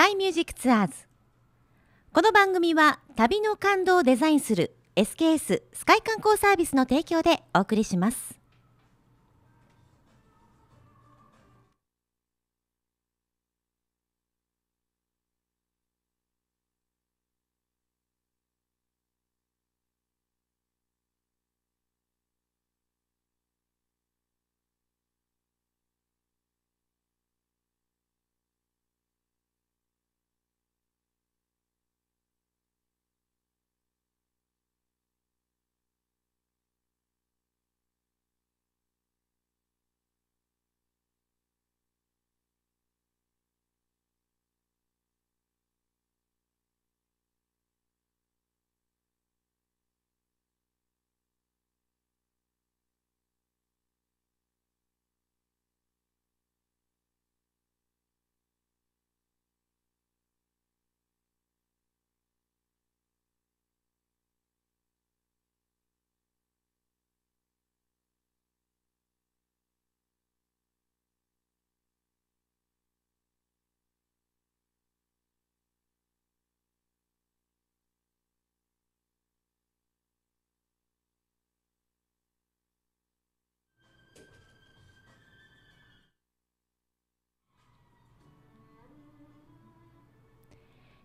カイミュージックツアーズこの番組は旅の感動をデザインする SKS スカイ観光サービスの提供でお送りします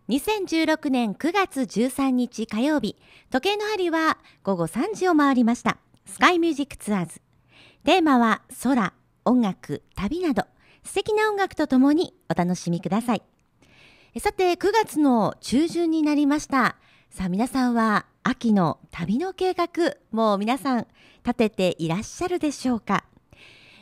2016年9月13日火曜日、時計の針は午後3時を回りました。スカイミュージックツアーズ。テーマは空、音楽、旅など、素敵な音楽とともにお楽しみください。さて、9月の中旬になりました。さあ、皆さんは秋の旅の計画、もう皆さん立てていらっしゃるでしょうか。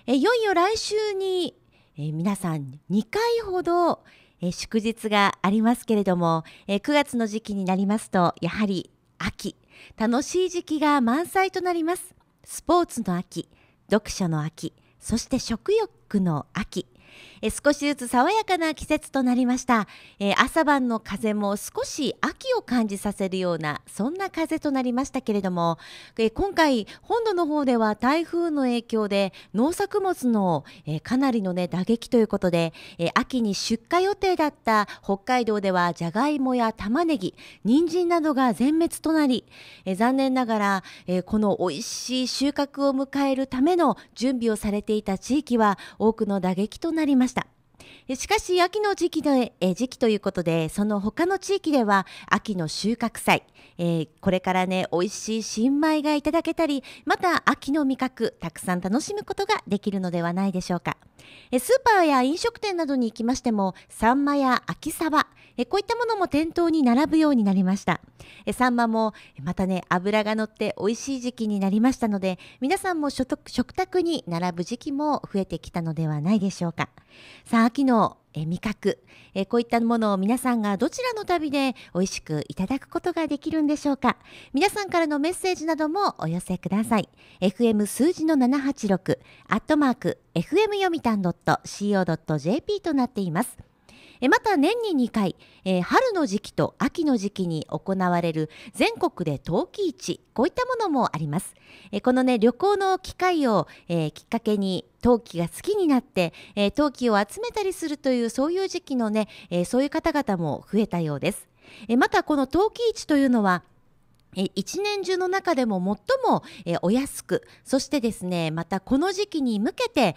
いよいよ来週に、皆さん2回ほどえ祝日がありますけれども、え9月の時期になりますとやはり秋楽しい時期が満載となりますスポーツの秋読書の秋そして食欲の秋え少しずつ爽やかな季節となりました、え朝晩の風も少し秋を感じさせるようなそんな風となりましたけれども、え今回本土の方では台風の影響で農作物の、えかなりの、ね、打撃ということで、え秋に出荷予定だった北海道ではじゃがいもや玉ねぎ人参などが全滅となり、え残念ながら、えこの美味しい収穫を迎えるための準備をされていた地域は多くの打撃となりましたしかし秋の時期のえ時期ということでその他の地域では秋の収穫祭、えー、これからね美味しい新米がいただけたりまた秋の味覚たくさん楽しむことができるのではないでしょうかえスーパーや飲食店などに行きましてもサンマや秋サバえこういったものも店頭に並ぶようになりましたえサンマもまたね油が乗って美味しい時期になりましたので皆さんも食卓に並ぶ時期も増えてきたのではないでしょうかさあ機能、味覚、こういったものを皆さんがどちらの旅で美味しくいただくことができるんでしょうか皆さんからのメッセージなどもお寄せください FM 数字の786アットマーク FM 読みたん .co.jp となっていますまた年に2回、えー、春の時期と秋の時期に行われる全国で陶器市こういったものもあります、えこのね旅行の機会を、えきっかけに陶器が好きになって、え陶器を集めたりするというそういう時期のね、えそういう方々も増えたようです、えまたこの陶器市というのは一年中の中でも最もお安くそしてですねまたこの時期に向けて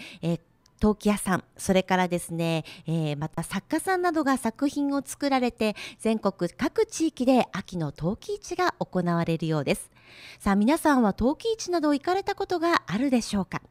陶器屋さんそれからですね、えー、また作家さんなどが作品を作られて全国各地域で秋の陶器市が行われるようですさあ皆さんは陶器市など行かれたことがあるでしょうか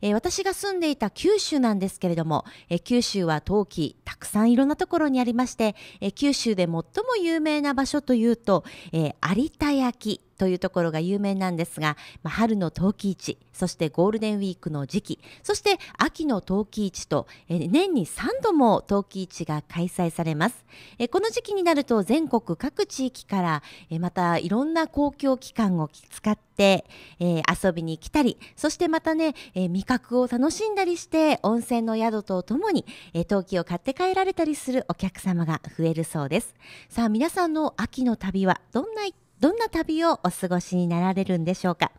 えー、私が住んでいた九州なんですけれども、えー、九州は陶器たくさんいろんなところにありまして、えー、九州で最も有名な場所というと、え有田焼というところが有名なんですが、まあ、春の陶器市そしてゴールデンウィークの時期そして秋の陶器市と、え年に3度も陶器市が開催されます、えこの時期になると全国各地域から、えまたいろんな公共機関を使って、えー、遊びに来たりそしてまたね、えー、味覚を楽しんだりして温泉の宿とともに、えー、陶器を買って帰られたりするお客様が増えるそうですさあ皆さんの秋の旅はどんなどんな旅をお過ごしになられるんでしょうか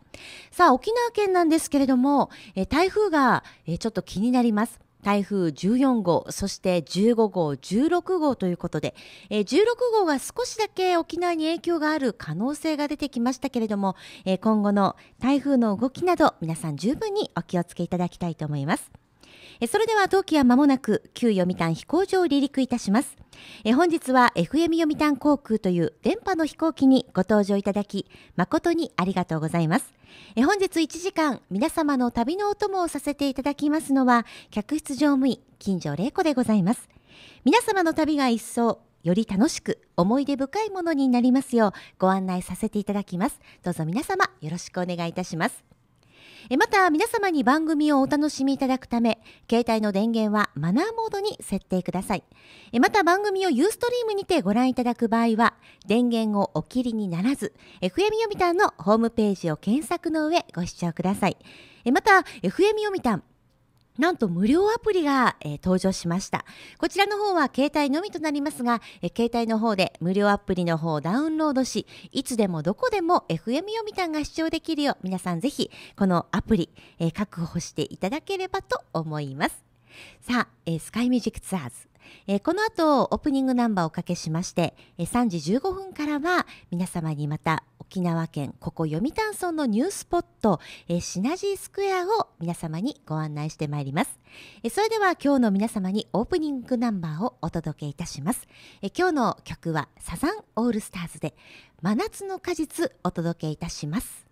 さあ沖縄県なんですけれども、え台風が、えちょっと気になります台風14号、そして15号、16号ということで、えー、16号は少しだけ沖縄に影響がある可能性が出てきましたけれども、えー、今後の台風の動きなど皆さん十分にお気をつけいただきたいと思います。それでは当期は間もなく旧読谷飛行場を離陸いたしますえ本日は FM 読谷航空という電波の飛行機にご搭乗いただき誠にありがとうございますえ本日1時間皆様の旅のお供をさせていただきますのは客室乗務員金城玲子でございます皆様の旅が一層より楽しく思い出深いものになりますようご案内させていただきますどうぞ皆様よろしくお願いいたしますまた皆様に番組をお楽しみいただくため携帯の電源はマナーモードに設定くださいまた番組をユーストリームにてご覧いただく場合は電源をお切りにならず FM 読谷のホームページを検索の上ご視聴くださいまた FM 読谷なんと無料アプリが、えー、登場しました。こちらの方は携帯のみとなりますが、えー、携帯の方で無料アプリの方をダウンロードし、いつでもどこでも FM 読みたんが視聴できるよう、皆さんぜひこのアプリ、えー、確保していただければと思います。さあ、えー、スカイミュージックツアーズえー、この後オープニングナンバーをおかけしまして、えー、3時15分からは皆様にまた沖縄県ここ読谷村のニュースポット、えー、シナジースクエアを皆様にご案内してまいります、えー、それでは今日の皆様にオープニングナンバーをお届けいたします、えー、今日の曲はサザンオールスターズで真夏の果実お届けいたします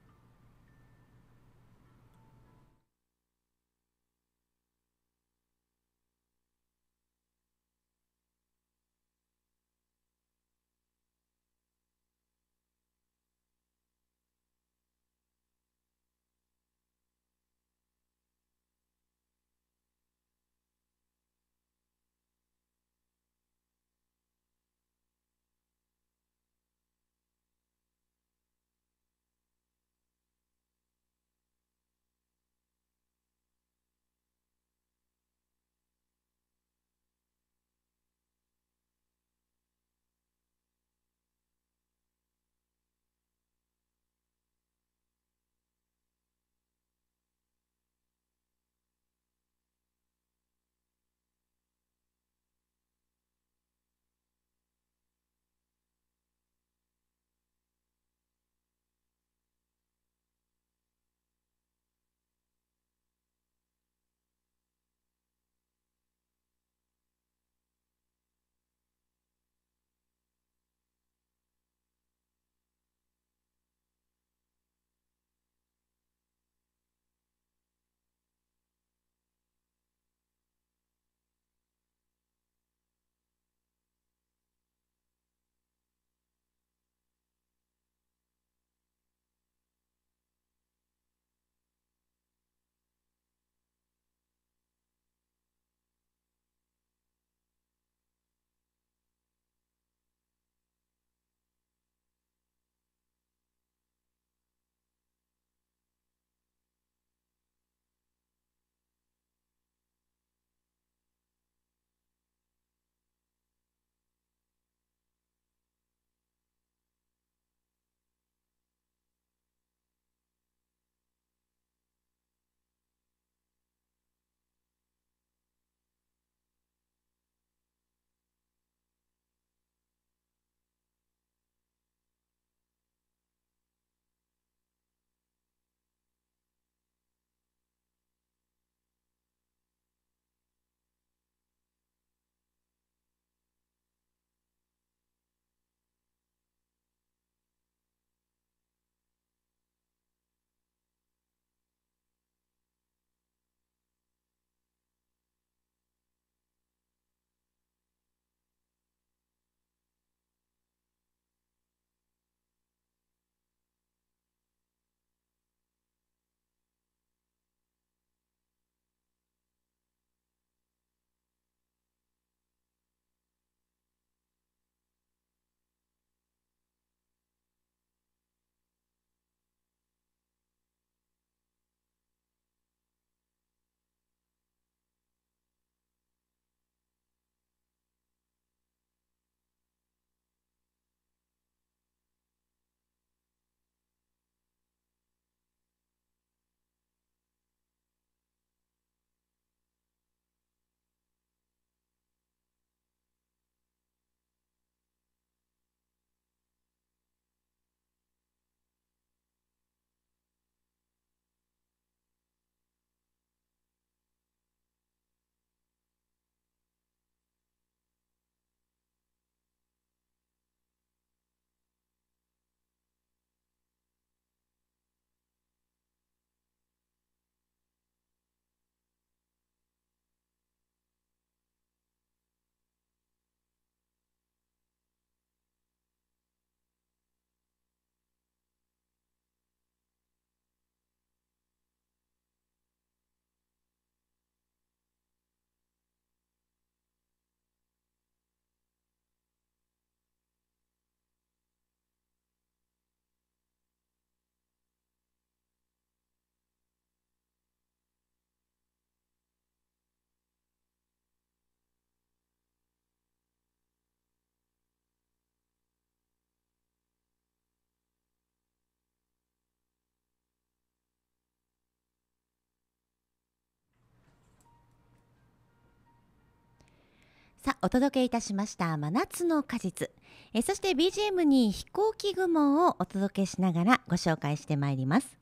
さあお届けいたしました真夏の果実えそして BGM に飛行機雲をお届けしながらご紹介してまいります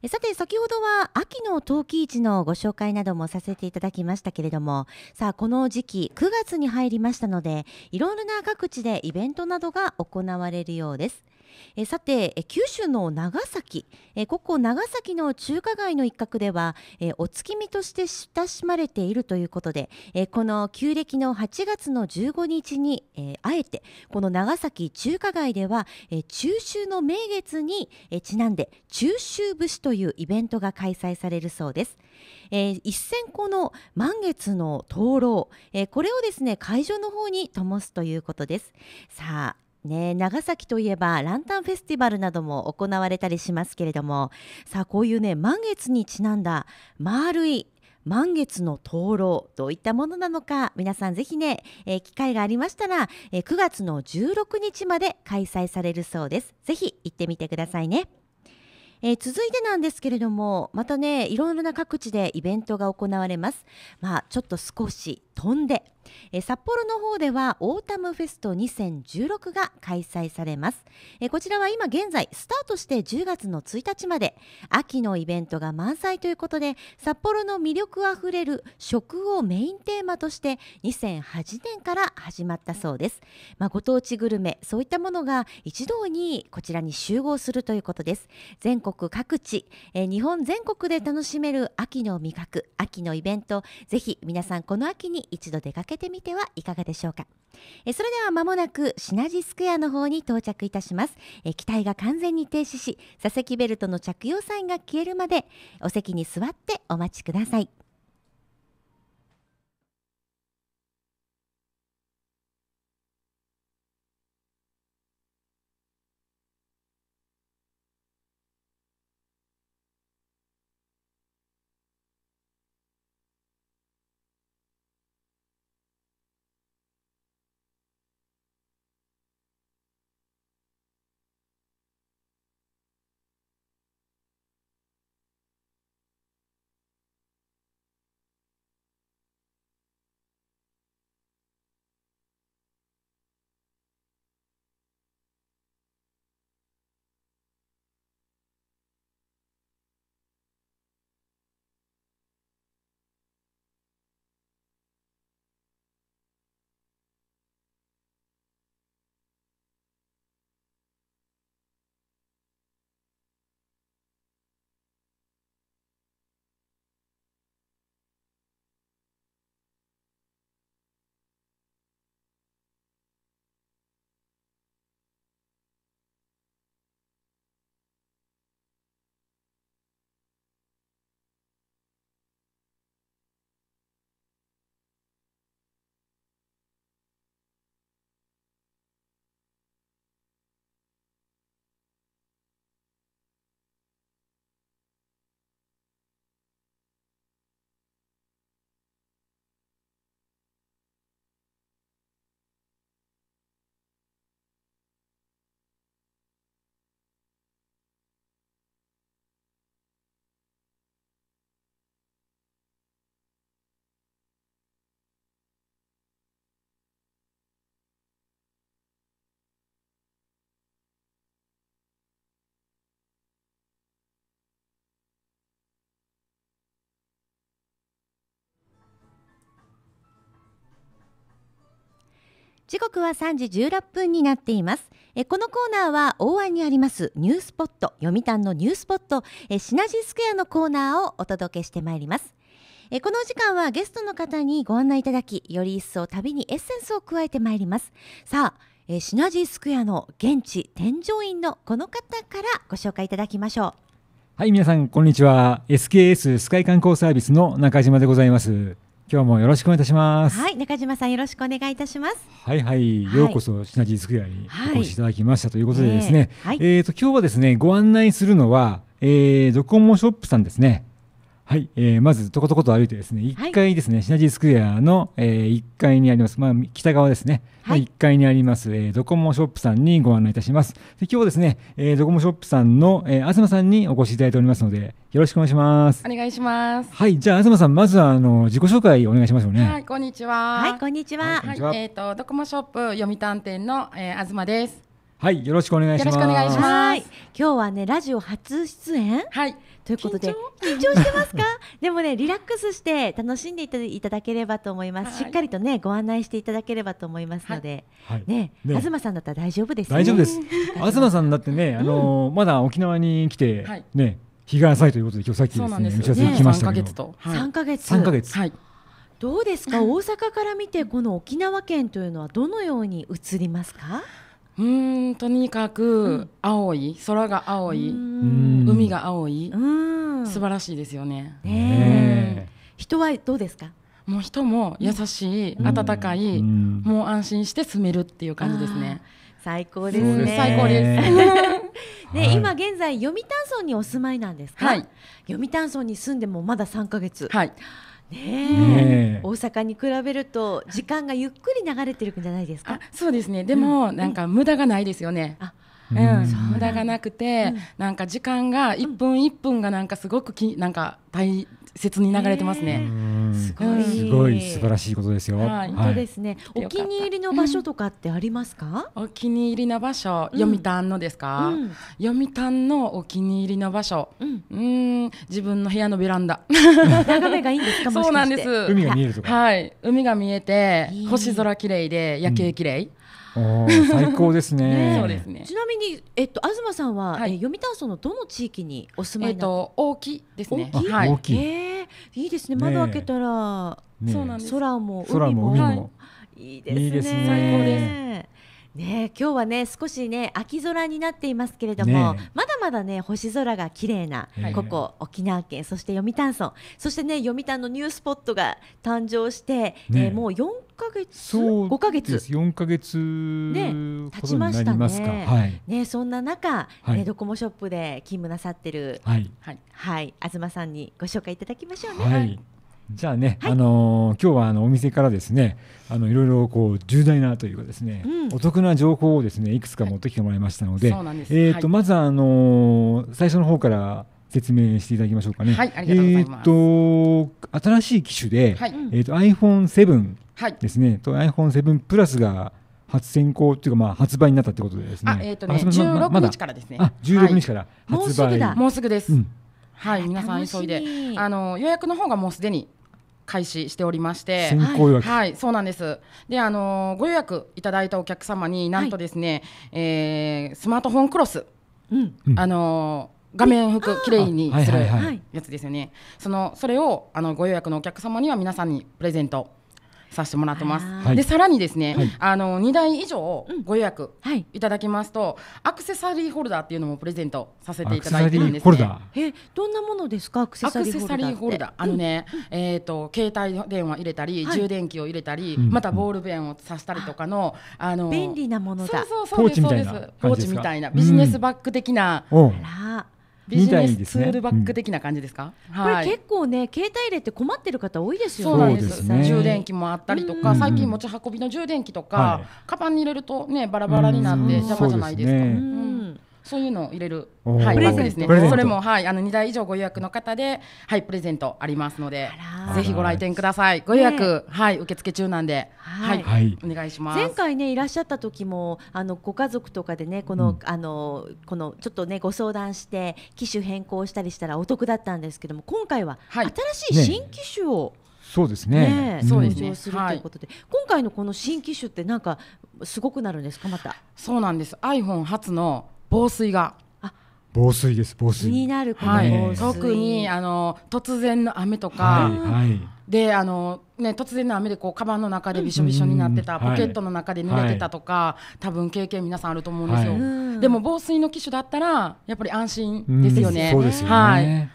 えさて先ほどは秋の陶器市のご紹介などもさせていただきましたけれどもさあこの時期9月に入りましたのでいろいろな各地でイベントなどが行われるようですえさて、え九州の長崎、えここ長崎の中華街の一角では、えお月見として親しまれているということで、えこの旧暦の8月の15日に、えあえてこの長崎中華街では、え中秋の名月に、えちなんで中秋節というイベントが開催されるそうです。えー、1000個の満月の灯籠、えー、これをですね会場の方に灯すということですさあね、長崎といえばランタンフェスティバルなども行われたりしますけれどもさあこういうね満月にちなんだ丸い満月の灯籠どういったものなのか皆さんぜひね、えー、機会がありましたら、えー、9月の16日まで開催されるそうですぜひ行ってみてくださいね。えー、続いてなんですけれどもまたねいろいろな各地でイベントが行われます。まあ、ちょっと少し飛んでえ札幌の方ではオータムフェスト2016が開催されますえこちらは今現在スタートして10月の1日まで秋のイベントが満載ということで札幌の魅力あふれる食をメインテーマとして2008年から始まったそうです、まあ、ご当地グルメそういったものが一堂にこちらに集合するということです全国各地え日本全国で楽しめる秋の味覚秋のイベントぜひ皆さんこの秋に一度出かけてみてはいかがでしょうか。えそれではまもなくシナジスクエアの方に到着いたしますえ機体が完全に停止し座席ベルトの着用サインが消えるまでお席に座ってお待ちください時刻は三時十六分になっていますえこのコーナーは大湾にありますニュースポット読谷のニュースポットえシナジースクエアのコーナーをお届けしてまいりますえこの時間はゲストの方にご案内いただきより一層旅にエッセンスを加えてまいりますさあえシナジースクエアの現地添乗員のこの方からご紹介いただきましょうはい皆さんこんにちは SKS スカイ観光サービスの中島でございます今日もよろしくお願いいたします。はい、中島さんよろしくお願いいたします。はいはい、ようこそシナジースクエアにお越しいただきましたということでですね、えっ、ー、はいえー、と今日はですねご案内するのは、えー、ドコモショップさんですね。はい、えー、まずとことこと歩いてですね、1階ですね、はい、シナジースクエアの、えー、1階にあります、まあ、北側ですね、はい、1階にあります、えー、ドコモショップさんにご案内いたします。で今日ですね、えー、ドコモショップさんの、えー、東さんにお越しいただいておりますので、よろしくお願いします。お願いします。はい、じゃあ東さん、まずはあの自己紹介お願いしますうね。はい、こんにちは。はい、こんにちは。はい、はい、えっ、ー、とドコモショップ読谷店の、えー、東です。はい、よろしくお願いします。よろしくお願いします。はい今日はね、ラジオ初出演。はい。ということで緊張してますか でもねリラックスして楽しんでいただければと思います、はい、しっかりとねご案内していただければと思いますので、はい、ね、東さんだったら大丈夫です、ね、大丈夫です東さんだってねあの、うん、まだ沖縄に来て、はい、ね日が浅いということで今日さっきですねせ来ました三、ね、月と三ヶ月三ヶ月はいどうですか大阪から見てこの沖縄県というのはどのように映りますかうんとにかく青い、空が青い海が青い素晴らしいですよね。ね人はどうですかもう人も優しい、温かい、もう安心して住めるっていう感じですね。最高ですね。最高です。ね、今現在読谷村にお住まいなんですか。はい、読谷村に住んでもまだ3ヶ月。はい。ねえ大阪に比べると時間がゆっくり流れてるんじゃないですかそうですねでも、なんか無駄がないですよね、うん、無駄がなくて、なんか時間が1分1分がなんかすごくきなんか大切に流れてますね。すごい、すごい素晴らしいことですよ。本当ですね。お気に入りの場所とかってありますか？お気に入りの場所、読谷のですか？読谷のお気に入りの場所、うん、自分の部屋のベランダ。眺めがいいんですか？そうなんです。海が見えるとか。はい、海が見えて、星空綺麗で夜景綺麗。最高ですね そうですね。ちなみにえっと東さんは、はい、え読谷村のどの地域にお住まいえっと大きいですね。大き、はい、えー、いいですね。窓開けたら、ねね、空も海も海も、はい、いいですね。最高です。ね今日はね少しね秋空になっていますけれども、ね、まだまだね星空が綺麗な、はい、ここ沖縄県そして読谷村そしてね読谷のニュースポットが誕生して、ね、えー、もう4ヶ月そう5か月四ヶ月ね経ちましたね、はい、ねそんな中、はい、えドコモショップで勤務なさってるはい、はい、東さんにご紹介いただきましょうね。はいじゃあね、はい、あのー、今日はあのお店からですね、あのいろいろこう重大なというかですね、うん、お得な情報をですねいくつか持ってきてもらいましたので、はい、でえっ、ー、と、はい、まずあのー、最初の方から説明していただきましょうかね。はい、ありがとうございます。えー、と新しい機種で、はい、えっ、ー、と iPhone7 ですね、はい、と iPhone7 プラスが発先行っていうかまあ発売になったってことですね。えっ、ー、とね、16日からですね。あ、十六日から発売。もうすぐです。うんはい、皆さん急いで、あの予約の方がもうすでに開始しておりまして、はい、はい、そうなんです。で、あのご予約いただいたお客様になんとですね、はい、えー、スマートフォンクロス、うん、あの画面服きれいにするやつですよね。そのそれをあのご予約のお客様には皆さんにプレゼント。させてもらってます。でさらにですね、はい、あの2台以上ご予約いただきますと、うん、アクセサリーホルダーっていうのもプレゼントさせていただいてるんですね。えどんなものですかアクセサリーホルダーあのね、うん、えっ、ー、と携帯電話入れたり、充電器を入れたり、またボールペンをさしたりとかの、あの便利なものだ。そうそうそうですそうです。ポーチみたいなビジネスバッグ的な。うんビジネスツールバック的な感じですか、うん、これ結構ね携帯入れって困ってる方多いですよねそうです、ね、充電器もあったりとか、最近持ち運びの充電器とか、はい、カバンに入れるとねバラバラになって邪魔じゃないですか。そういうのを入れる、はい、プレゼントですね。それもはいあの2台以上ご予約の方ではいプレゼントありますのでぜひご来店ください。ご予約、はい受付中なんではいお願いします。前回ねいらっしゃった時もあのご家族とかでねこのあのこのちょっとねご相談して機種変更したりしたらお得だったんですけども今回は新しい新機種を、そうですね。そうですね。するということで、今回のこの新機種ってなんかすごくなるんですかまた。そうなんです。iPhone 初の防水が防水です防水になるはい、特にあの突然の雨とか、はい、であのね突然の雨でこうカバンの中でびしょびしょになってた、ポケットの中で濡れてたとか、多分経験皆さんあると思うんですよ、でも防水の機種だったらやっぱり安心ですよね、はいね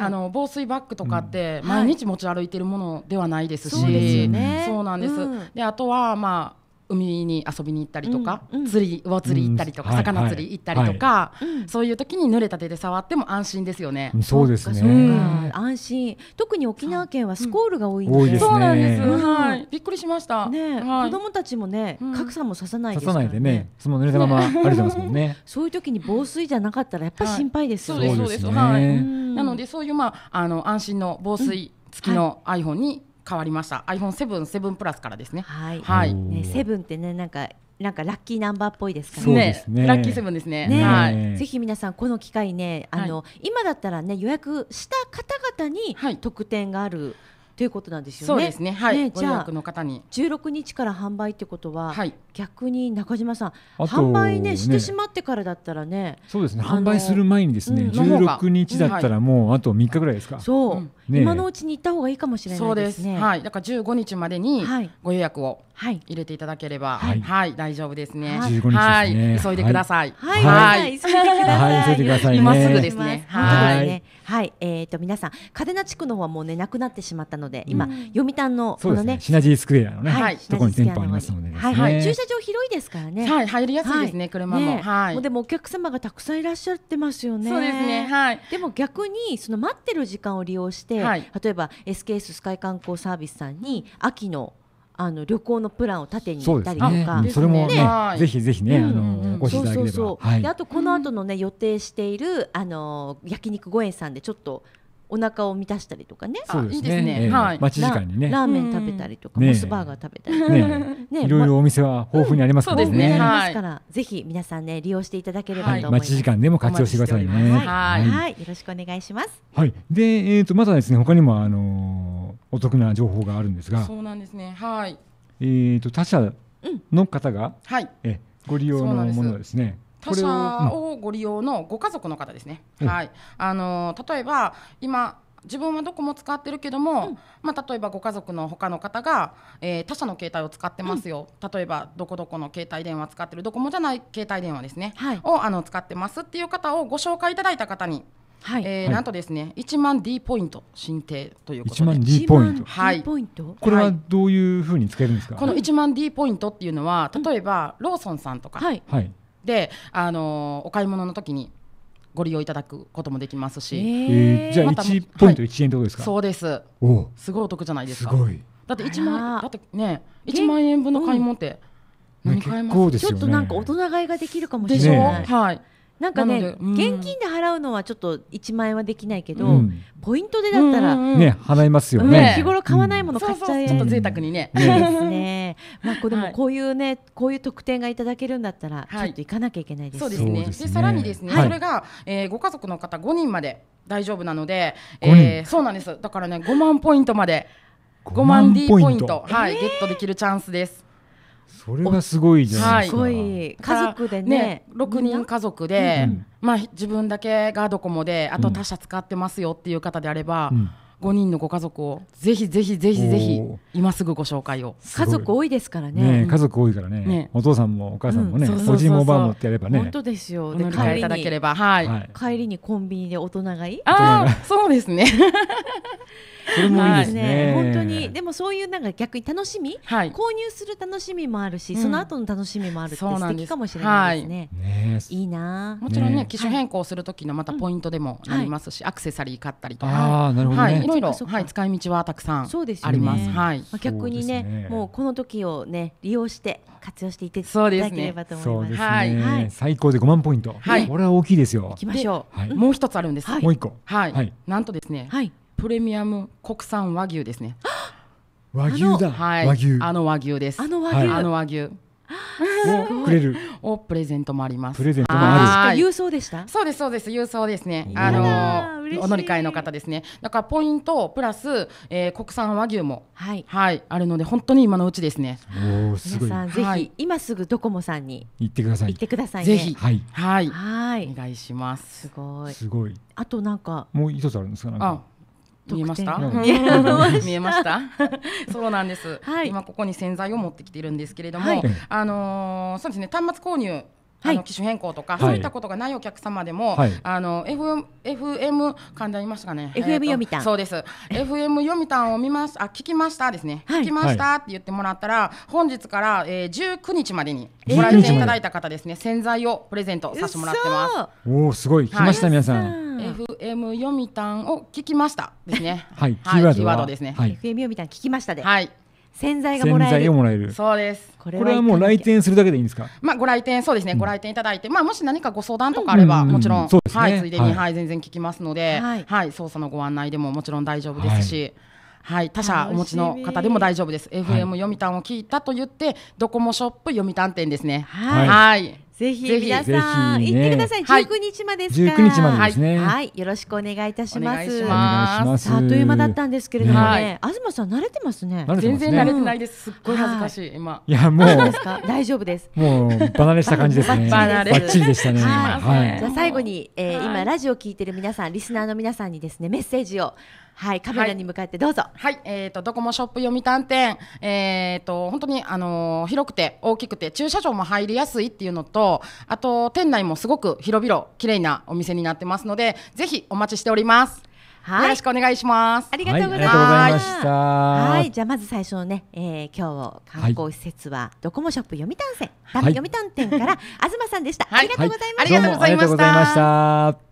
あの防水バッグとかって毎日持ち歩いてるものではないですし、そうなんです、であとはまあ海に遊びに行ったりとか、うん、釣り魚釣り行ったりとか、うん、魚釣り行ったりとか、はいはい、そういう時に濡れた手で触っても安心ですよね。そうですね。安心。特に沖縄県はスコールが多いんです。そうなんです。はい。びっくりしました。ね、子供たちもね、格差もささないですからね。ささないでね、その濡れたまま歩いてますもんね。そういう時に防水じゃなかったらやっぱり心配ですよね。そうですそうです。はい。なのでそういうまああの安心の防水付きの iPhone に変わりました iPhone7、ンプラスからですね。はい、はい、ね、ンってねなんかなんかラッキーナンバーっぽいですからね。ねラッキーセブンですね。ねはい、ぜひ皆さんこの機会ね、あの、はい、今だったらね予約した方々に特典があるということなんですよね。そうですね。はい。ね、じゃあの方に十六日から販売ってことは、はい、逆に中島さん、販売ねしてしまってからだったらね、そうですね。販売する前にですね、十六日だったらもうあと三日ぐらいですか。そう、ね。今のうちに行った方がいいかもしれないですね。そうです。はい。だから15日までにご予約を入れていただければ、はい、はい、大丈夫ですね。すねはい、急いでください。はい、はいはい、急いでください。急いでください、ね、今すぐですね。はい、はい、えっ、ー、と皆さん、嘉手納地区の方はもうねなくなってしまったので、今、うん、読谷のこのね、ね、シナジースクエアのね、はい、とこに店舗ありますので、ね、はい、はい、駐車場広いですからね。はい、入りやすいですね、車も。はい。もうでもお客様がたくさんいらっしゃってますよね。そうですね。はい。でも逆にその待ってる時間を利用して、例えば SKS スカイ観光サービスさんに秋のあの旅行のプランを立てに行ったりとか、それもね、ぜひぜひね、あのごそうそうそう。であとこの後のね予定しているあの焼肉ご縁さんでちょっと。お腹を満たしたりとかね。そうですね。はい。待ち時間にね。ラーメン食べたりとか、モスバーガー食べたりとか。ね。いろいろお店は豊富にありますからね。そうですね。ますから、ぜひ皆さんね利用していただければと思います。待ち時間でも活用してくださいね。はい。よろしくお願いします。はい。で、えっとまたですね、他にもあのお得な情報があるんですがそうなんですねはいえーと、他社の方が、うん、はい、えご利用のものですね他社をご利用のご家族の方ですね、うん、はいあの例えば今自分はどこも使ってるけども、うん、まあ、例えばご家族の他の方が、えー、他社の携帯を使ってますよ、うん、例えばどこどこの携帯電話使ってるどこもじゃない携帯電話ですね、はい、をあの使ってますっていう方をご紹介いただいた方にはい、えー、なんとですね、一万 D ポイント申請ということで。1万 D ポイント。はい。これはどういうふうに使えるんですか。この一万 D ポイントっていうのは、例えば、ローソンさんとか。はい、で、あのお買い物の時に。ご利用いただくこともできますし、えー、じゃあ1ポイント一円とですか、そうですお、すごいお得じゃないですかだって一万だってね一万円分の買い物って何買えます、ちょっとなんか大人買いができるかもしれないでしょ、はいなんかね、うん、現金で払うのはちょっと1万円はできないけど、うん、ポイントでだったら、うんうん、ね払いますよね、ね、日頃買わないもの買っちゃえ、うん、そうそうちょっと贅沢にねねですねまあこれもこういうね、こういう特典がいただけるんだったら、ちょっと行かなきゃいけないです、そうですねでさらにですね、はい、それが、えー、ご家族の方5人まで大丈夫なので、えー、そうなんですだからね5万ポイントまで5万 D ポイントはい、えー、ゲットできるチャンスですそれがすごいじゃないですか、はい、家族でね6人家族で、まあ、自分だけがドコモであと他社使ってますよっていう方であれば、五人のご家族をぜひぜひぜひぜひ今すぐご紹介を家族多いですからね家族多いからね、ね、お父さんもお母さんもね、うん、おじいもおばあもってやればね本当ですよで帰りいただければ、はい、はい、帰りにコンビニで大人がいいああそうですね それもいいですね。本当にでもそういうなんか逆に楽しみ、購入する楽しみもあるし、その後の楽しみもあるって素敵かもしれないですね。いいな。もちろんね機種変更する時のまたポイントでもなりますし、アクセサリー買ったりとか、はいいろいろはい使い道はたくさんあります。はい。逆にねもうこの時をね利用して活用していっていただければと思います。はい。最高で5万ポイント。はい。これは大きいですよ。行きましょう。もう一つあるんです。もう一個。はい。なんとですね。はい。プレミアム国産和牛ですね。和牛だ。はい。和牛。あの和牛です。あの和牛。あの和牛。をくれる。をプレゼントもあります。プレゼントもある。郵送でした。そうですそうです郵送ですね。あのお乗り換えの方ですね。だからポイントプラス、えー、国産和牛もはいはいあるので本当に今のうちですね。おおすごい。皆さんぜひ今すぐドコモさんに行ってください。行ってくださいぜひはいはいお願いします。すごい。すごい。あとなんかもう一つあるんですか。あ見えました、見えました そうなんです、はい、今ここに洗剤を持ってきているんですけれども、はい、あのー、そうですね端末購入あの機種変更とか、そういったことがないお客様でも、はい、あの FM FM 噛んでいましたかね。FM 読みたん。そうです。FM 読みたんを見ますあ聞きましたですね、聞きましたって言ってもらったら、本日から、えー、19日までにご来店いただいた方ですね、洗剤をプレゼントさせてもらってます。おおすごい来ました、皆さん。FM 読みたんを聞きましたですね。はい、キーワードですね。FM 読みたん聞きましたで。はい。洗剤がもらえる。そうです。これはもう来店するだけでいいんですか。まあご来店そうですね。ご来店いただいて、まあもし何かご相談とかあればもちろん、はいついでにはい全然聞きますので、はい操作のご案内でももちろん大丈夫ですし。はい、他社お持ちの方でも大丈夫です。FM 読谷を聞いたと言って、ドコモショップ読谷店ですね。はいぜひ皆さん、行ってください。19日までですか。19日までですね。はい、よろしくお願いいたします。あっという間だったんですけれどもね、東さん慣れてますね。全然慣れてないです。すっごい恥ずかしい今。いやもう大丈夫です。もう離れした感じですね。バッチリでしたね。はい。じゃ最後に今ラジオ聞いてる皆さん、リスナーの皆さんにですねメッセージを。はい、カメラに向かってどうぞ。はい、はい、えっ、ー、と、ドコモショップ読谷店、えっ、ー、と、本当に、あのー、広くて、大きくて、駐車場も入りやすいっていうのと。あと、店内もすごく広々、綺麗なお店になってますので、ぜひお待ちしております。はい、よろしくお願いします。ありがとうございました。はい、じゃあまず最初のね、えー、今日観光施設は、ドコモショップ読谷店、はい、読谷店から 東さんでした、ありがとうございました。ありがとうございました。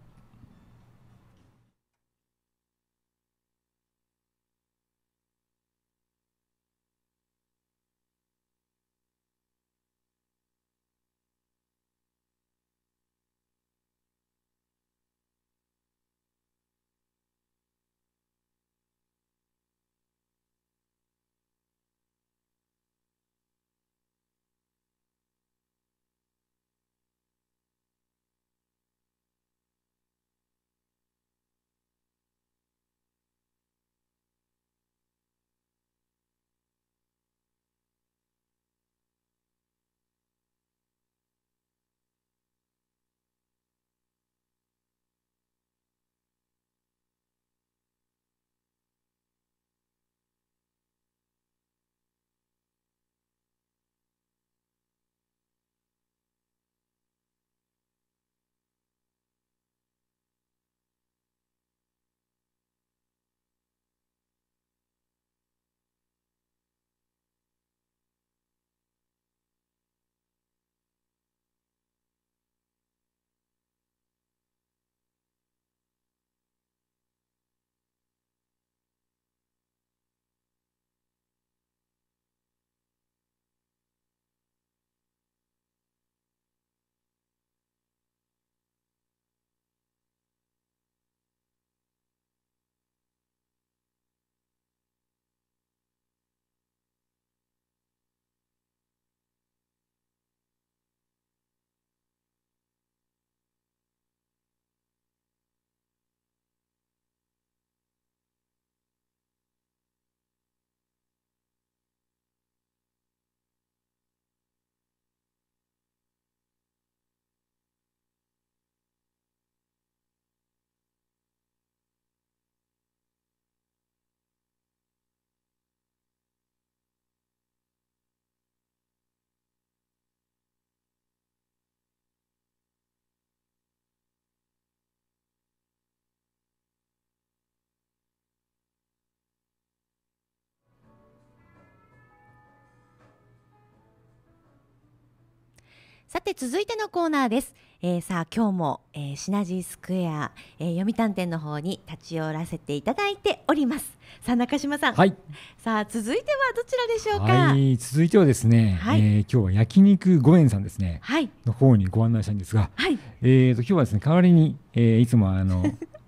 さて続いてのコーナーです。えー、さあ今日も、えー、シナジースクエア、えー、読谷店の方に立ち寄らせていただいております。さあ中島さん、はい、さあ続いてはどちらでしょうか。はい、続いてはですね、はい、えー、今日は焼肉ご縁さんですね、はい、の方にご案内したいんですが、はい、えっ、と今日はですね代わりに、えー、いつもあの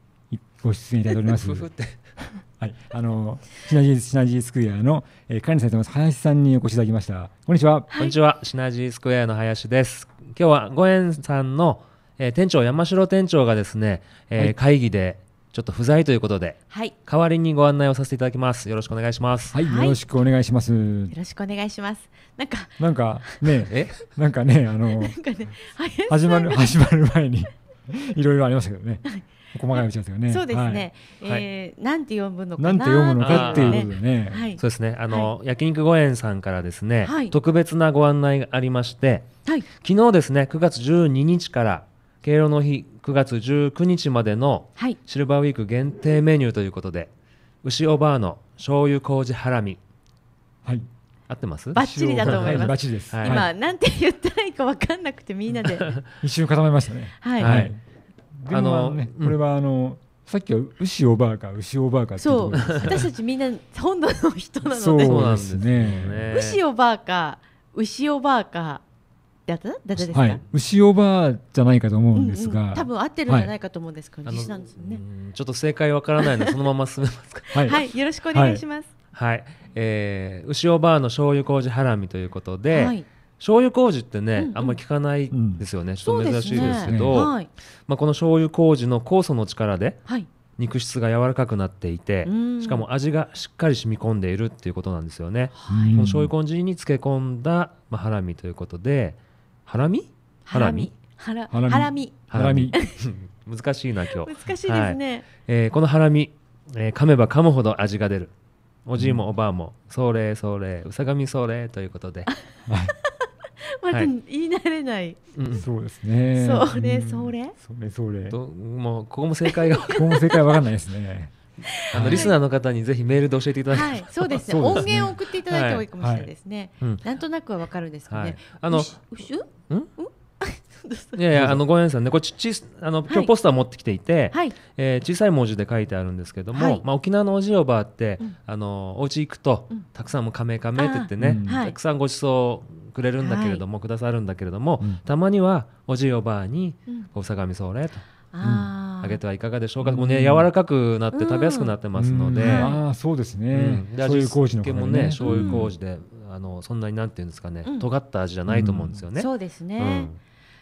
ご出演いただいております。はい、あのシナジーシナジースクエアの、えー、管理されてます林さんにお越しいただきました。こんにちは。こんにちは、シナジースクエアの林です。今日はご縁さんの、えー、店長山城店長がですね、えー、はい、会議でちょっと不在ということで、はい、代わりにご案内をさせていただきます。よろしくお願いします。はい、よろしくお願いします。よろしくお願いします。なんか、なんかね、え、なんかね、あの、ね、始まる始まる前にいろいろありましたけどね。はい細かい打ち合わせがね。そうですね。はえなんて読むのかなんて読むのかっていうことでね。はい、そうですね。あの、焼肉御苑さんからですね、はい、特別なご案内がありまして、はい、昨日ですね、9月12日から敬老の日9月19日までのシルバーウィーク限定メニューということで、牛おばあの醤油麹ハラミ。はい。合ってます？バッチリだと思います。はい、今、なんて言ったらいいか分かんなくてみんなで 一瞬固めましたね。はいでも、ね、あのこれはあの、さっきは牛おばあか牛おばあかそう私たちみんな本土の人なのでそうなんですね牛おばあか牛おばあかだっただですか、はい、牛おばあじゃないかと思うんですが、多分合ってるんじゃないかと思うんですけど、はなんですねちょっと正解わからないのでそのまま進めますか はい、よろしくお願いしますはい、はい、えー、牛おばあの醤油麹ハラミということで、はい醤油麹ってね、うんうん、あんまり効かないですよね、うん、ちょっと珍しいですけど、ねまあ、この醤油麹の酵素の力で、肉質が柔らかくなっていて、はい、しかも味がしっかり染み込んでいるっていうことなんですよね、この醤油麹に漬け込んだ、まあ、ハラミということでハラミハラミハラミハラミハラミ 難しいな今日難しいですね、はい、えー、このハラミ、えー、噛めば噛むほど味が出るおじいもおばあも、うん、それそれうさがみそれということで、はいまだ言い慣れない、うん、そうですねそれそれ、それそれもうここも正解がここも正解わかんないですね あのリスナーの方にぜひメールで教えていただきたい、はい、そうですね音源を送っていただいて方いいかもしれないですね、なんとなくはわかるんですけどね、あのうしゅ。うん いやいやあのごめんなさいねこっちちあの今日ポスター持ってきていて、はい、えー、小さい文字で書いてあるんですけども、はい、まあ、沖縄のおじいおばあって、うん、あのお家行くと、うん、たくさんもカメカメって言ってね、うん、たくさんごちそうくれるんだけれども、はい、くださるんだけれども、うん、たまにはおじいおばあに「お相模それ」と。あげてはいかがでしょうか、もうね柔らかくなって食べやすくなってますので、ああそうですね、うん、醤油麹の、ね、もね醤油麹で、あのそんなになんていうんですかね、尖った味じゃないと思うんですよね、そうですね、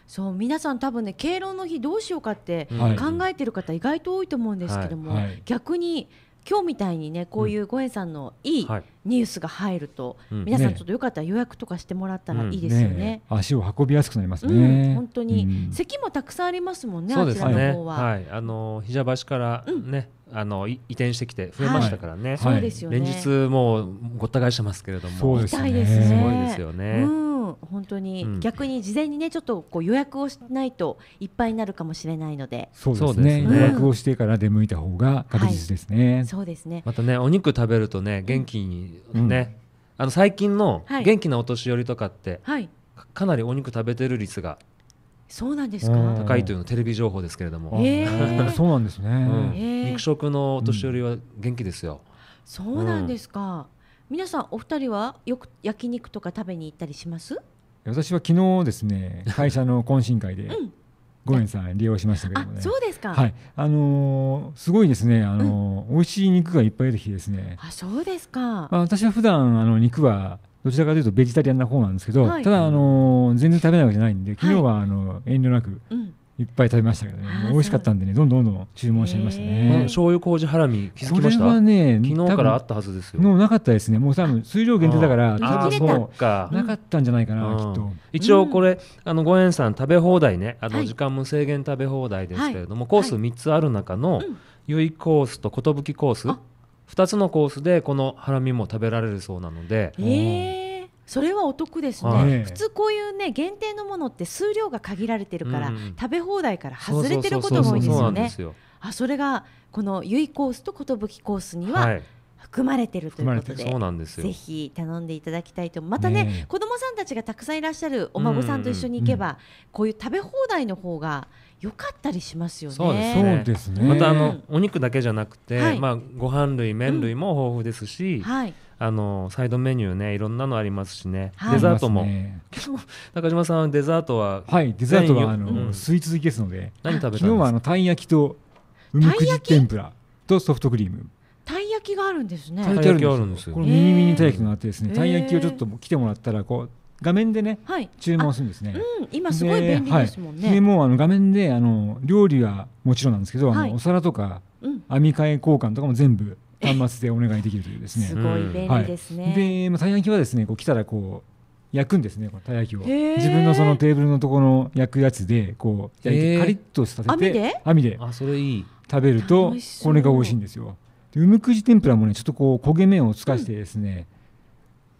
そう皆さん多分ね敬老の日どうしようかって考えてる方意外と多いと思うんですけども、はいはい、逆に今日みたいにねこういうごえさんのいいニュースが入ると、うん皆さんちょっとよかったら予約とかしてもらったらいいですよねうんね、足を運びやすくなりますね、うん、本当に、席もたくさんありますもんねあちらの方は、はい、あのひじゃ橋からね、あの移転してきて増えましたからね、はいはい、そうですよね連日もうごった返してますけれどもそうですねすごいですよね、本当に、うん、逆に事前にねちょっとこう予約をしないといっぱいになるかもしれないのでそうですね、うん、予約をしてから出向いた方が確実ですね、はい、そうですねまたねお肉食べるとね元気にね、あの最近の元気なお年寄りとかって、はい、かなりお肉食べてる率がそうなんですか。高いというのテレビ情報ですけれども。えー、そうなんですね、うんえー、肉食のお年寄りは元気ですよ。そうなんですか。うん、皆さんお二人はよく焼肉とか食べに行ったりします？私は昨日ですね 会社の懇親会で、うんゴエンさん利用しましたけどもね。そうですか。はい、あのー、すごいですね。あのー、うん、美味しい肉がいっぱい出てきてですね。あ、そうですか。まあ、私は普段あの肉はどちらかというとベジタリアンな方なんですけど、はい、ただあのー、全然食べないわけじゃないんで、昨日はあの、はい、遠慮なく。うんいっぱい食べましたけどね美味しかったんでねどんどんどんどん注文しちゃいましたね、醤油麹ハラミ気づきましたはね昨日からあったはずですよもうなかったですねもう多分水量限定だからああそうかなかったんじゃないかな、きっと一応これあのご縁さん食べ放題ねあの時間無制限食べ放題ですけれども、コース三つある中の、由井コースと寿コース二つのコースでこのハラミも食べられるそうなので、えーそれはお得ですね、はい、普通こういうね限定のものって数量が限られてるから、うん、食べ放題から外れてることが多いんですよね。あそれがこのゆいコースと寿コースには、含まれてるということですよぜひ頼んでいただきたいとまたね、ね、子供さんたちがたくさんいらっしゃるお孫さんと一緒に行けば、うんうん、こういう食べ放題の方が良かったりしますよね。そうですね、ね、またあのお肉だけじゃなくて、はい、まあ、ご飯類麺類も豊富ですし、うんはい、あのサイドメニューねいろんなのありますしね、はい、デザートも、ね、中島さんデザートははいデザートはあの、うん、スイーツ好きですので何食べた昨日はあのたい焼きと海くじ天ぷらとソフトクリームたい焼きがあるんですねたい焼きあるんですよこミニミニたい焼きがあってですねたい焼きをちょっと来てもらったらこう画面でね、はい、注文するんですね、うん、今すごい便利ですもんね、で、はい、でもうあの画面であの料理はもちろんなんですけど、はい、あのお皿とか、うん、網替え交換とかも全部端末でお願いできるというですね。すごい便利ですね。はい、で、まあ、たい焼きはですね、こう来たらこう焼くんですね、このたい焼きを。自分のそのテーブルのところの焼くやつで、こう焼いてカリッとさせて、網で網であそれいい食べるとこれが美味しいんですよ。で、うむくじ天ぷらもね、ちょっとこう焦げ目をつかしてですね。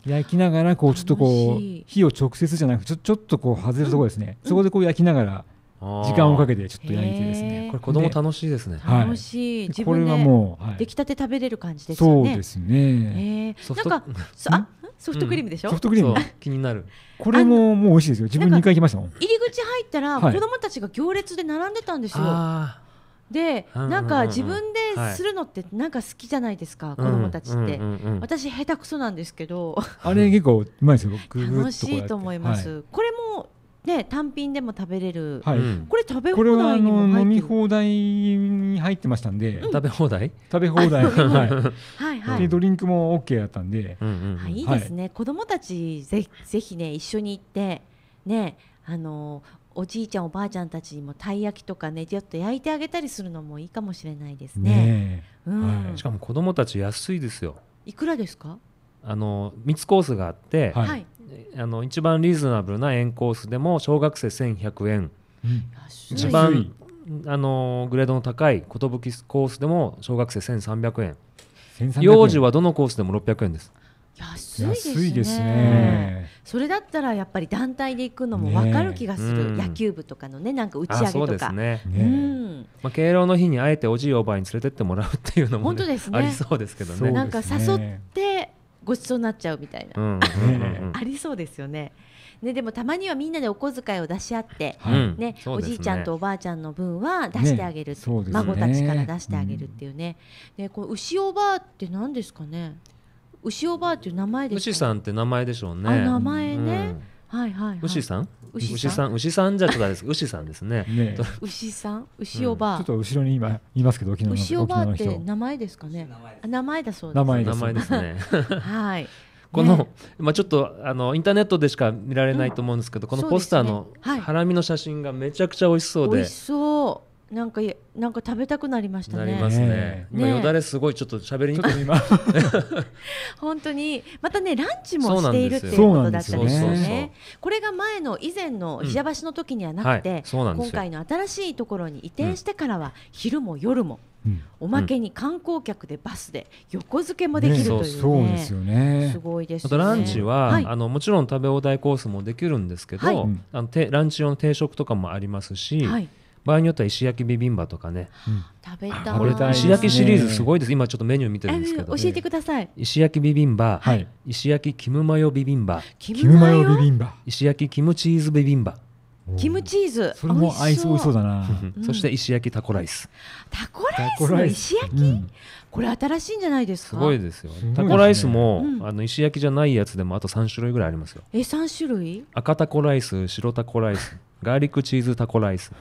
焼きながらこうちょっとこう火を直接じゃなくちょちょっとこう外れるところですね、そこでこう焼きながら時間をかけてちょっと焼いてですねこれ子供楽しいですね楽しい、自分でもう、出来たて食べれる感じですねそうですねソフなんかあソフトクリームでしょ、うソフトクリーム気になるこれももう美味しいですよ自分2回行きましたもん入り口入ったら子供たちが行列で並んでたんですよ、でなんか自分でするのってなんか好きじゃないですか、子供たちって、私下手くそなんですけどあれ結構うまいですよ楽しいと思います、これもね、単品でも食べれる、はい、これ食べ放題にも飲み放題に入ってましたんで、うん、食べ放題食べ放題 はいはいはいでドリンクも OK だったんで、うんうんうんはい、いいですね、はい、子供たちぜぜひね一緒に行ってねあのおじいちゃんおばあちゃんたちにもたい焼きとかねちょっと焼いてあげたりするのもいいかもしれないですね、ね、うん、はい、しかも子供たち安いですよいくらですかあの3つコースがあって、はい、あの一番リーズナブルな円コースでも小学生1100円、うん、一番あのグレードの高い寿コースでも小学生1300円幼児はどのコースでも600円です安いですねですねそれだったらやっぱり団体で行くのも分かる気がする、ね、野球部とかのねなんか打ち上げとかね、ねうん、まあ、敬老の日にあえておじいおばあに連れてってもらうっていうのも、ね、本当ですねありそうですけどねなんか誘ってごちそうになっちゃうみたいな、ありそうですよね。ね、でもたまにはみんなでお小遣いを出し合って、ねおじいちゃんとおばあちゃんの分は出してあげる、孫たちから出してあげるっていうね,、ねこう牛おばあって何ですかね牛おばあっていう名前ですか牛さんって名前でしょうね。名前ね、はいはい、はい、牛さん牛さん牛さんじゃちょっとあです牛さんですね ね牛さん牛おばあ、うん、ちょっと後ろに今いますけど沖縄の牛おばあって名前ですかね名前だそうです名前名前ですね はい この、ね、まあ、ちょっとあのインターネットでしか見られないと思うんですけど、うん、このポスターのはい、ハラミの写真がめちゃくちゃ美味しそうで。美味しそうなんかなんか食べたくなりましたね。なりますね。ね、よだれすごいちょっと喋りにくい。今 本当にまたねランチもしているっていうことだったんですよね。これが前の以前のひじ橋の時にはなくて、うんはい、今回の新しいところに移転してからは昼も夜も。うん、おまけに観光客でバスで横付けもできるというね、ね、すよねすごいです、ね、あとランチは、はい、あのもちろん食べ放題コースもできるんですけど、はい、あのてランチ用の定食とかもありますし、はい場合によっては石焼きビビンバとかね、食べたい石焼きシリーズすごいです今ちょっとメニュー見てるんですけど教えてください石焼きビビンバ、はい、石焼きキムマヨビビンバキムマヨビビンバ石焼きキムチーズビビンバキムチーズそれも合いそうそうだな、そして石焼きタコライスタコライス石焼き、これ新しいんじゃないですかすごいですよタコライスも、あの石焼きじゃないやつでもあと3種類ぐらいありますよえ3種類赤タコライス白タコライスガーリックチーズタコライス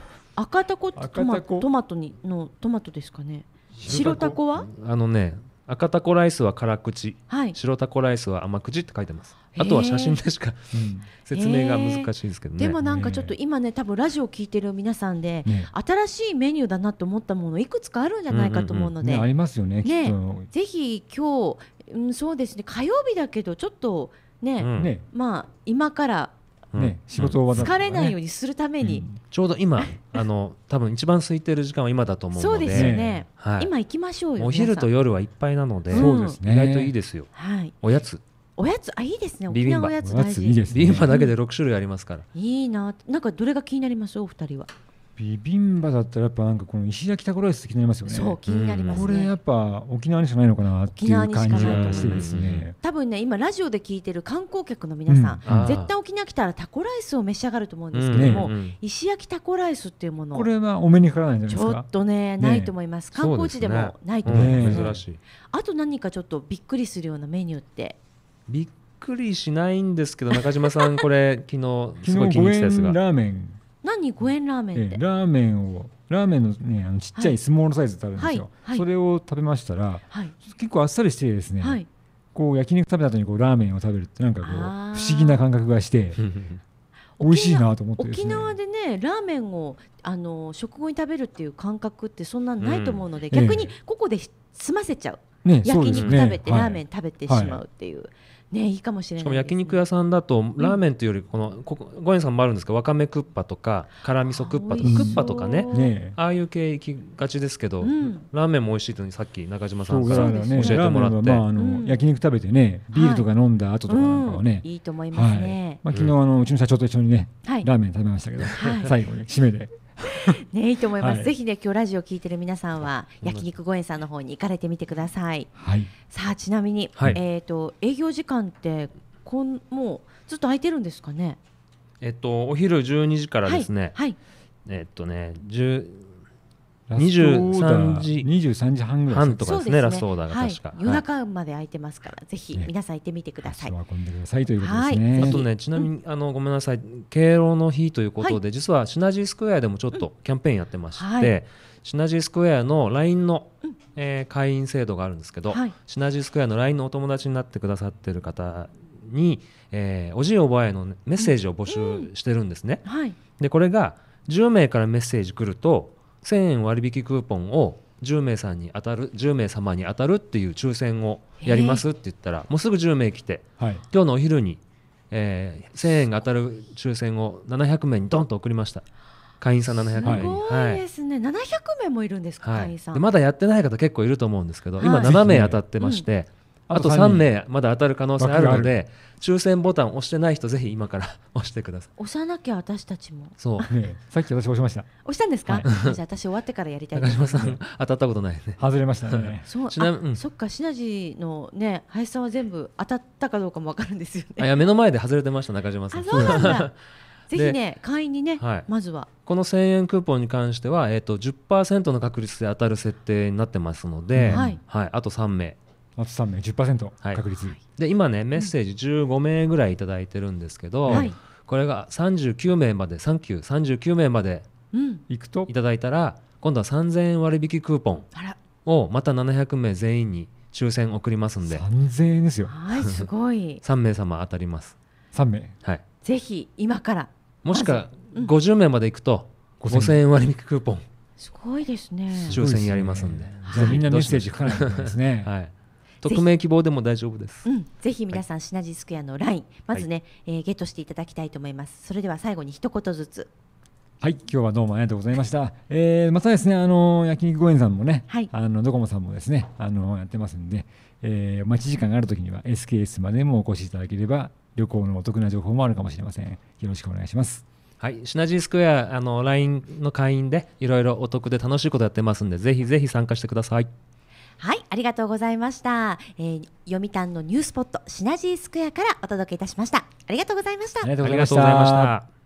赤タコってトマトマトにのトマトですかね白タコはあのね赤タコライスは辛口、はい、白タコライスは甘口って書いてますあとは写真でしか、説明が難しいですけどねでもなんかちょっと今ね多分ラジオ聞いてる皆さんで、新しいメニューだなと思ったものいくつかあるんじゃないかと思うので、ありますよねねぜひ今日、うん、そうですね火曜日だけどちょっとね,、ね,、まあ今からね、仕事を、ね、疲れないようにするために、ちょうど今 あの多分一番空いてる時間は今だと思うのでそうですよね、はい、今行きましょうよお昼と夜はいっぱいなので、そうですね、意外といいですよ、はい、おやつおやつあいいですね沖縄おやつ大事ビビンバだけで6種類ありますから、いいななんかどれが気になりますお二人はビビンバだったらやっぱなんかこの石焼タコライス気になりますよね。そう気になります、ね、これやっぱ沖縄にしかないのかなっていう感じがしてですね。多分ね今ラジオで聞いてる観光客の皆さん、うん、絶対沖縄来たらタコライスを召し上がると思うんですけども、うんね、石焼タコライスっていうものこれはお目にかからないんじゃないですか。ちょっとねないと思います。観光地でもないと思います。ね、珍しい。あと何かちょっとびっくりするようなメニューって。びっくりしないんですけど中島さんこれ 昨日すごい気にしてたんですが。ラーメン。何五円ラーメンって、ラーメンをラーメンのねあのちっちゃいスモールサイズ食べるんですよ、はいはい、それを食べましたら、はい、結構あっさりしてですね、はい、こう焼肉食べた後にこうラーメンを食べるってなんかこう不思議な感覚がして 美味しいなと思って、ね、沖縄でねラーメンをあの食後に食べるっていう感覚ってそんなないと思うので、うん、逆にここで済ませちゃう、ね、焼肉食べて、ね、ラーメン食べてしまうっていう。はいねいいかもしれない、ね、しかも焼肉屋さんだとラーメンというよりこの、うん、ご縁さんもあるんですけどわかめクッパとか辛味噌クッパとかクッパとかね、ね、ああいう系行きがちですけど、うん、ラーメンも美味しいとにさっき中島さんから、ね、教えてもらって、まあ、あの、うん、焼肉食べてねビールとか飲んだ後とかなんかはね、はい、いいと思いますね、はい、まあ昨日あのうちの社長と一緒にね、はい、ラーメン食べましたけど、最後に締めで ねいいと思います、はい、ぜひね今日ラジオ聞いてる皆さんは焼肉ごえさんの方に行かれてみてください、はい、さあちなみに、はい、えっ、ー、と営業時間ってこんもうずっと空いてるんですかねえっとお昼12時からですね、はい、えっとね10 23時時半ぐらいとかですね、ラストオーダーが確か、夜中まで空いてますから、ぜひ皆さん行ってみてください、運んでくださいということですね、あとねちなみにあのごめんなさい敬老の日ということで、実はシナジースクエアでもちょっとキャンペーンやってまして、シナジースクエアの LINE の、え会員制度があるんですけど、シナジースクエアの LINE のお友達になってくださってる方に、えおじいおばあへのメッセージを募集してるんですね、でこれが10名からメッセージ来ると1000円割引クーポンを10名さんに当たる10名様に当たるっていう抽選をやりますって言ったらもうすぐ10名来て、はい、今日のお昼に、えー、1000円が当たる抽選を700名にドンと送りました会員さん700名にすごいですね、はい、700名もいるんですか、はい、会員さんまだやってない方結構いると思うんですけど、今7名当たってまして、うんあと3名まだ当たる可能性あるので抽選ボタン押してない人ぜひ今から 押してください押さなきゃ私たちもそう、さっき私押しました押したんですか、じゃあ私終わってからやりたい中島さん当たったことないね外れましたね そうちなみうん、そっかシナジーのね林さんは全部当たったかどうかも分かるんですよねいや目の前で外れてました中島さんあそうなんだぜひね、会員にね、はい、まずは。この1000円クーポンに関しては、えーと、と10%の確率で当たる設定になってますので、はい、はい、あと3名あと3名10%確率、はい、で今ねメッセージ15名ぐらい頂いてるんですけど、はい、これが39名まで3939名までいくといただいたら今度は3000円割引クーポンをまた700名全員に抽選送りますんで3000円ですよはいすごい3 名様当たります3名はいぜひ今からもしか50名までいくと5000円割引クーポンすごいですね抽選やりますんで、ね、じゃあみんなメッセージ書かないとですね はい匿名希望でも大丈夫です、うん、ぜひ皆さん、はい、シナジースクエアのラインまずね、はい、えー、ゲットしていただきたいと思いますそれでは最後に一言ずつはい、今日はどうもありがとうございました。えー、またですね、あの焼肉ご縁さんもね、はい、あのドコモさんもですね、あのやってますんで、えー、待ち時間があるときには SKS までもお越しいただければ旅行のお得な情報もあるかもしれません。よろしくお願いします。はい、シナジースクエアあの LINE の会員でいろいろお得で楽しいことやってますんで、ぜひぜひ参加してください。はいありがとうございました、えー、読谷のニュースポットシナジースクエアからお届けいたしましたありがとうございましたありがとうございました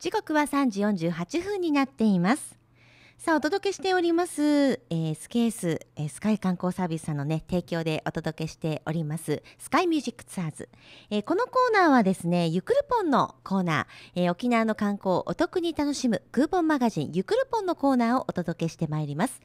時刻は三時十八分になっていますさあお届けしております、えー、スケース、えー、スカイ観光サービスさんのね提供でお届けしておりますスカイミュージックツアーズ、えー、このコーナーはですねゆくるぽんのコーナー、え沖縄の観光をお得に楽しむクーポンマガジンゆくるぽんのコーナーをお届けしてまいります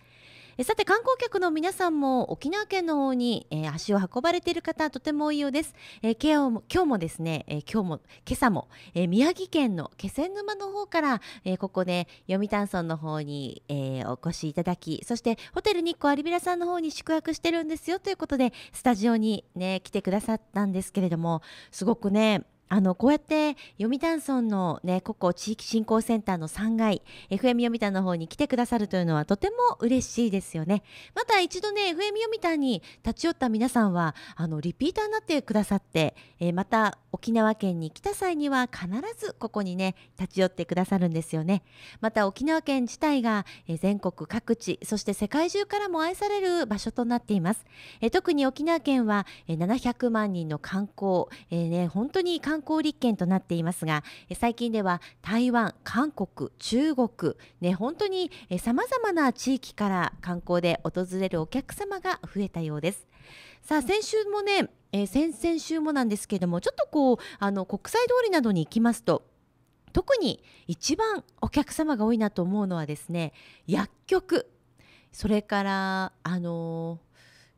えさて観光客の皆さんも沖縄県の方に、えー、足を運ばれている方とても多いようです、えー、今日もですね、えー、今日も今朝も、え宮城県の気仙沼の方から、えここで読谷村の方に、えお越しいただきそしてホテル日光有平さんの方に宿泊してるんですよということでスタジオにね来てくださったんですけれどもすごくねあのこうやって読谷村の、ね、ここ地域振興センターの3階 FM 読谷の方に来てくださるというのはとても嬉しいですよねまた一度ね FM 読谷に立ち寄った皆さんはあのリピーターになってくださって、えー、また沖縄県に来た際には必ずここにね立ち寄ってくださるんですよねまた沖縄県自体が、全国各地そして世界中からも愛される場所となっています、えー、特に沖縄県は、え700万人の観光、えー、ね、本当に観光観光立県となっていますが最近では台湾、韓国、中国、ね、本当にさまざまな地域から観光で訪れるお客様が増えたようです。さあ先週もね、えー、先々週もなんですけどもちょっとこうあの国際通りなどに行きますと特に一番お客様が多いなと思うのはですね薬局それからあの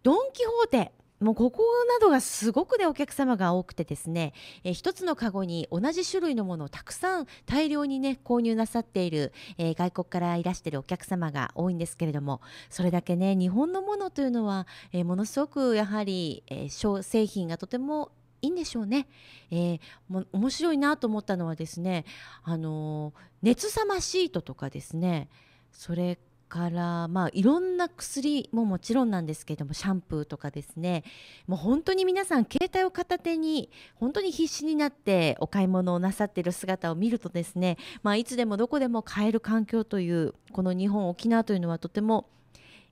ドン・キホーテもうここなどがすごくねお客様が多くてですね、えー、一つのカゴに同じ種類のものをたくさん大量にね購入なさっている、えー、外国からいらしているお客様が多いんですけれどもそれだけね日本のものというのは、えー、ものすごくやはり、えー、製品がとてもいいんでしょうね、えー、も面白いなと思ったのはですねあの熱さまシートとかですねそれから、まあ、いろんな薬ももちろんなんですけれどもシャンプーとかですねもう本当に皆さん携帯を片手に本当に必死になってお買い物をなさっている姿を見るとですね、まあ、いつでもどこでも買える環境というこの日本沖縄というのはとても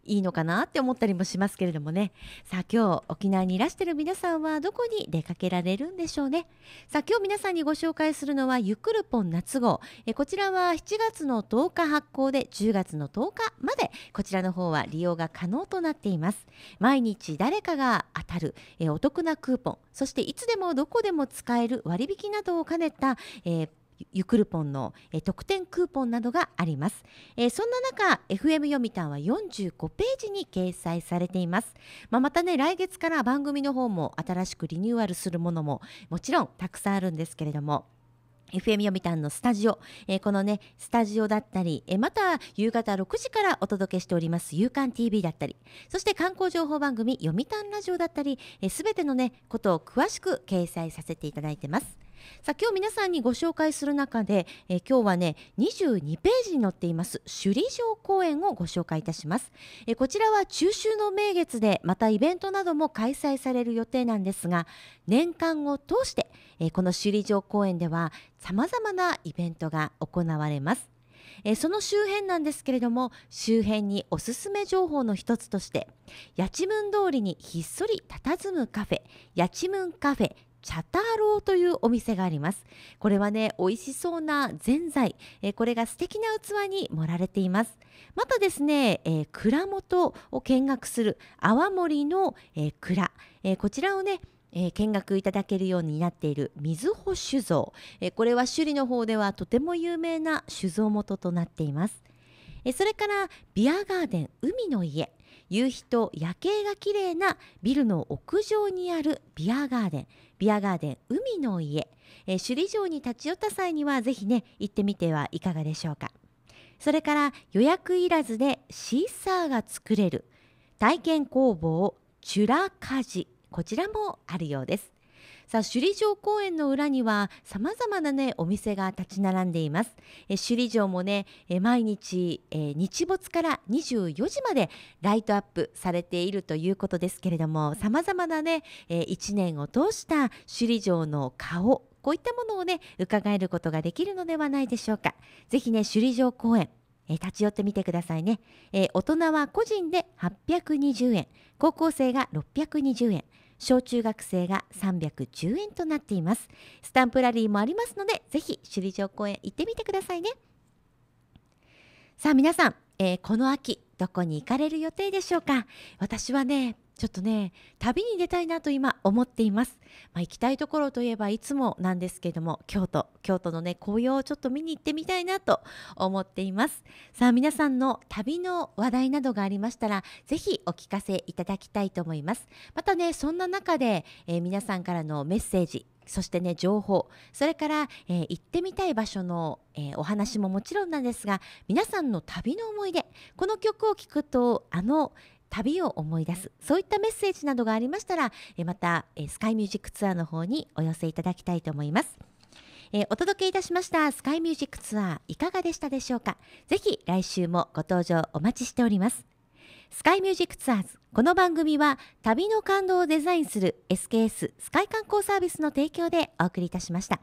いいのかなって思ったりもしますけれどもねさあ今日沖縄にいらしてる皆さんはどこに出かけられるんでしょうねさあ今日皆さんにご紹介するのはゆくるぽん夏号えこちらは7月の10日発行で10月の10日までこちらの方は利用が可能となっています毎日誰かが当たるえお得なクーポンそしていつでもどこでも使える割引などを兼ねた、えーゆくるぽんの、特典クーポンなどがあります、そんな中 FM 読谷は45ページに掲載されています、まあ、またね来月から番組の方も新しくリニューアルするものももちろんたくさんあるんですけれども FM 読谷のスタジオ、えー、このねスタジオだったり、えー、また夕方6時からお届けしております「夕刊 TV」だったりそして観光情報番組「読谷ラジオ」だったりすべ、えー、てのねことを詳しく掲載させていただいてます。さあ今日皆さんにご紹介する中で、えー、今日はね22ページに載っています首里城公園をご紹介いたします、えー、こちらは中秋の名月でまたイベントなども開催される予定なんですが年間を通して、えー、この首里城公園ではさまざまなイベントが行われますえその周辺なんですけれども周辺におすすめ情報の一つとして八千文通りにひっそり佇むカフェ八千文カフェ茶ローというお店がありますこれはね美味しそうなぜんざい、えこれが素敵な器に盛られていますまたですね、えー、蔵元を見学する泡盛の、えー、蔵、えこちらをねえー、見学いただけるようになっている水穂酒造、えー、これは首里の方ではとても有名な酒造元となっています、えそれからビアガーデン海の家夕日と夜景が綺麗なビルの屋上にあるビアガーデンビアガーデン海の家、え首里城に立ち寄った際にはぜひね行ってみてはいかがでしょうかそれから予約いらずでシーサーが作れる体験工房チュラカジこちらもあるようですさあ首里城公園の裏にはさまざまな、ね、お店が立ち並んでいます。え首里城もね、え毎日、え日没から24時までライトアップされているということですけれどもさまざまな、ねえ1年を通した首里城の顔こういったものをね伺えることができるのではないでしょうか。ぜひね首里城公園立ち寄ってみてくださいね、え大人は個人で820円高校生が620円小中学生が310円となっていますスタンプラリーもありますのでぜひ首里城公園行ってみてくださいねさあ皆さん、えー、この秋どこに行かれる予定でしょうか私はねちょっとね旅に出たいなと今思っています、まあ、行きたいところといえばいつもなんですけども京都京都のね紅葉をちょっと見に行ってみたいなと思っていますさあ皆さんの旅の話題などがありましたらぜひお聞かせいただきたいと思いますまたねそんな中で、えー、皆さんからのメッセージそしてね情報それから、えー、行ってみたい場所の、えー、お話ももちろんなんですが皆さんの旅の思い出この曲を聴くとあの、旅を思い出すそういったメッセージなどがありましたらまたスカイミュージックツアーの方にお寄せいただきたいと思います。お届けいたしましたスカイミュージックツアーいかがでしたでしょうかぜひ来週もご登場お待ちしておりますスカイミュージックツアーズこの番組は旅の感動をデザインする SKS スカイ観光サービスの提供でお送りいたしました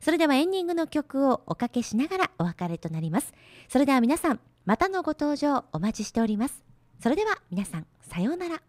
それではエンディングの曲をおかけしながらお別れとなりますそれでは皆さんまたのご登場お待ちしておりますそれでは皆さんさようなら。